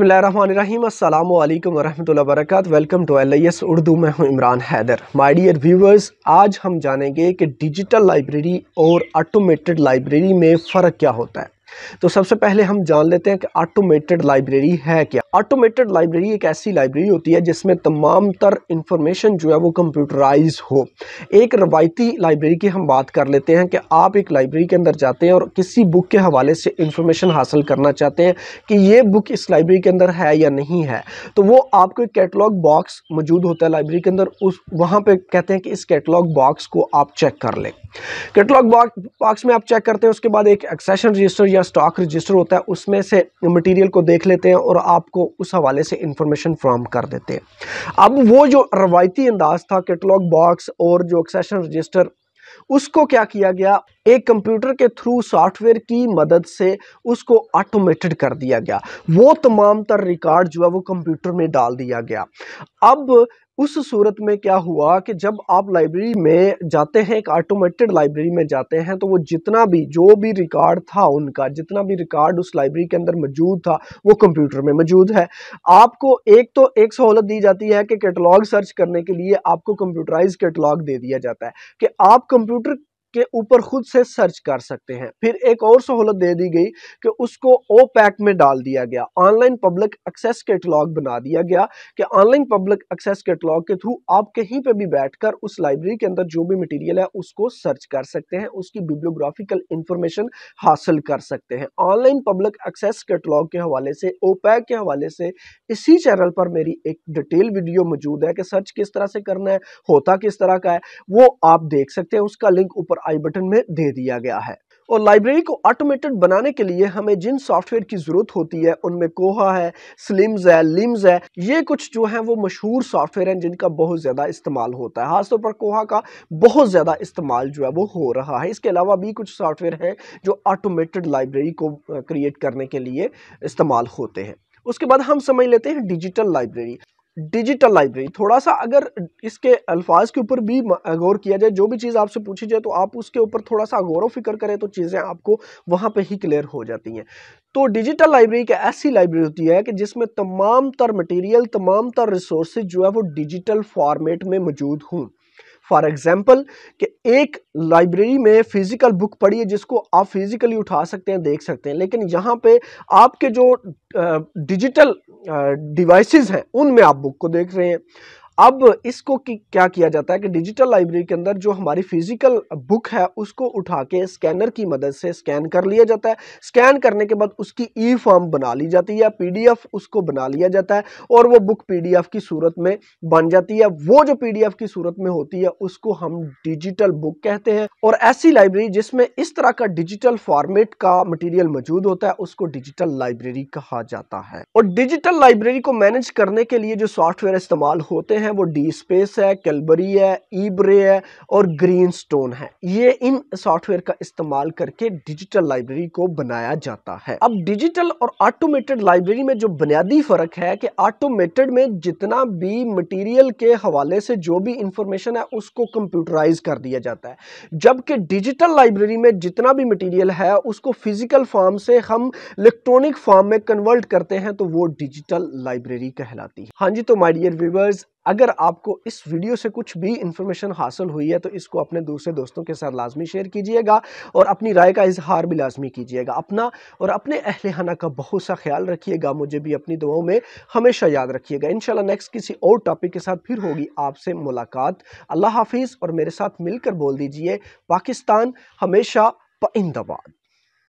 बसमीम अल्लाम वरहमल वर्क welcome to L S Urdu मैं हूँ Imran Haider my dear viewers आज हम जानेंगे कि डिजिटल लाइब्रेरी और ऑटोमेटेड लाइब्रेरी में फ़र्क क्या होता है तो सबसे पहले हम जान लेते हैं कि ऑटोमेटेड लाइब्रेरी है क्या ऑटोमेटेड लाइब्रेरी एक ऐसी लाइब्रेरी होती है जिसमें तमाम तर इंफॉर्मेशन जो है वो कंप्यूटराइज हो एक रवायती लाइब्रेरी की हम बात कर लेते हैं कि आप एक लाइब्रेरी के अंदर जाते हैं और किसी बुक के हवाले से इंफॉर्मेशन हासिल करना चाहते हैं कि ये बुक इस लाइब्रेरी के अंदर है या नहीं है तो वो आपको एक कैटलॉग बॉक्स मौजूद होता है लाइब्रेरी के अंदर उस वहाँ पर कहते हैं कि इस कैटलॉग बॉक्स को आप चेक कर लें कैटलॉग बॉक्स में आप चेक करते हैं उसके बाद एक एक्सेशन रजिस्टर या स्टॉक रजिस्टर होता है उसमें से मटेरियल को देख लेते हैं और आपको उस हवाले से इंफॉर्मेशन फ्राम कर देते हैं अब वो जो रवायती अंदाज था कैटलॉग बॉक्स और जो एक्सेशन रजिस्टर उसको क्या किया गया एक कंप्यूटर के थ्रू सॉफ्टवेयर की मदद से उसको ऑटोमेटेड कर दिया गया वो तमाम तर रिकॉर्ड जो है वो कंप्यूटर में डाल दिया गया अब उस सूरत में क्या हुआ कि जब आप लाइब्रेरी में जाते हैं एक ऑटोमेटेड लाइब्रेरी में जाते हैं तो वो जितना भी जो भी रिकॉर्ड था उनका जितना भी रिकॉर्ड उस लाइब्रेरी के अंदर मौजूद था वो कंप्यूटर में मौजूद है आपको एक तो एक सहूलत दी जाती है कि कैटलॉग सर्च करने के लिए आपको कंप्यूटराइज कैटलॉग दे दिया जाता है कि आप कंप्यूटर के ऊपर खुद से सर्च कर सकते हैं फिर एक और सहूलत दे दी गई कि उसको ओ पैक में डाल दिया गया ऑनलाइन पब्लिक एक्सेस कैटलॉग बना दिया गया कि ऑनलाइन पब्लिक एक्सेस कैटलॉग के थ्रू आप कहीं पर भी बैठकर उस लाइब्रेरी के अंदर जो भी मटीरियल है उसको सर्च कर सकते हैं उसकी बिब्लोग्राफिकल इंफॉर्मेशन हासिल कर सकते हैं ऑनलाइन पब्लिक एक्सेस कैटलॉग के हवाले से ओ पैक के हवाले से इसी चैनल पर मेरी एक डिटेल वीडियो मौजूद है कि सर्च किस तरह से करना है होता किस तरह का है वो आप देख सकते हैं उसका लिंक ऊपर आई बटन में दे दिया गया है और लाइब्रेरी को ऑटोमेटेड बनाने के लिए हमें जिन सॉफ्टवेयर की ज़रूरत होती है उनमें कोहा है स्लिम्स है लिम्स है ये कुछ जो है वो मशहूर सॉफ्टवेयर हैं जिनका बहुत ज़्यादा इस्तेमाल होता है खासतौर पर कोहा का बहुत ज़्यादा इस्तेमाल जो है वो हो रहा है इसके अलावा भी कुछ सॉफ्टवेयर हैं जो ऑटोमेटेड लाइब्रेरी को क्रिएट करने के लिए इस्तेमाल होते हैं उसके बाद हम समझ लेते हैं डिजिटल लाइब्रेरी डिजिटल लाइब्रेरी थोड़ा सा अगर इसके अल्फाज के ऊपर भी गौर किया जाए जो भी चीज़ आपसे पूछी जाए तो आप उसके ऊपर थोड़ा सा गौर फिक्र करें तो चीज़ें आपको वहाँ पे ही क्लियर हो जाती हैं तो डिजिटल लाइब्रेरी एक ऐसी लाइब्रेरी होती है कि जिसमें तमाम तर मटीरियल तमाम तर रिसोर्स जो है वो डिजिटल फॉर्मेट में मौजूद हूँ फॉर एग्जाम्पल कि एक लाइब्रेरी में फ़िज़िकल बुक पढ़ी है जिसको आप फिज़िकली उठा सकते हैं देख सकते हैं लेकिन यहाँ पे आपके जो डिजिटल डिवाइसेस हैं उनमें आप बुक को देख रहे हैं अब इसको कि क्या किया जाता है कि डिजिटल लाइब्रेरी के अंदर जो हमारी फिजिकल बुक है उसको उठा के स्कैनर की मदद से स्कैन कर लिया जाता है स्कैन करने के बाद उसकी ई फॉर्म बना ली जाती है पीडीएफ उसको बना लिया जाता है और वो बुक पीडीएफ की सूरत में बन जाती है वो जो पीडीएफ की सूरत में होती है उसको हम डिजिटल बुक कहते हैं और ऐसी लाइब्रेरी जिसमें इस तरह का डिजिटल फॉर्मेट का मटीरियल मौजूद होता है उसको डिजिटल लाइब्रेरी कहा जाता है और डिजिटल लाइब्रेरी को मैनेज करने के लिए जो सॉफ्टवेयर इस्तेमाल होते हैं है वो डी स्पेस है कैलबरी है ईब्रे है और ग्रीन स्टोन है ये इन सॉफ्टवेयर का इस्तेमाल करके डिजिटल लाइब्रेरी को बनाया जाता है अब डिजिटल और ऑटोमेटेड लाइब्रेरी में जो बुनियादी फर्क है कि ऑटोमेटेड में जितना भी मटीरियल के हवाले से जो भी इंफॉर्मेशन है उसको कंप्यूटराइज कर दिया जाता है जबकि डिजिटल लाइब्रेरी में जितना भी मटीरियल है उसको फिजिकल फॉर्म से हम इलेक्ट्रॉनिक फॉर्म में कन्वर्ट करते हैं तो वो डिजिटल लाइब्रेरी कहलाती है हाँ जी तो माय डियर व्यूवर्स अगर आपको इस वीडियो से कुछ भी इंफॉर्मेशन हासिल हुई है तो इसको अपने दूसरे दोस्तों के साथ लाजमी शेयर कीजिएगा और अपनी राय का इजहार भी लाजमी कीजिएगा अपना और अपने अहलहाना का बहुत सा ख्याल रखिएगा मुझे भी अपनी दुआओं में हमेशा याद रखिएगा इन नेक्स्ट किसी और टॉपिक के साथ फिर होगी आपसे मुलाकात अल्लाह हाफिज़ और मेरे साथ मिलकर बोल दीजिए पाकिस्तान हमेशा पाइंदाबाद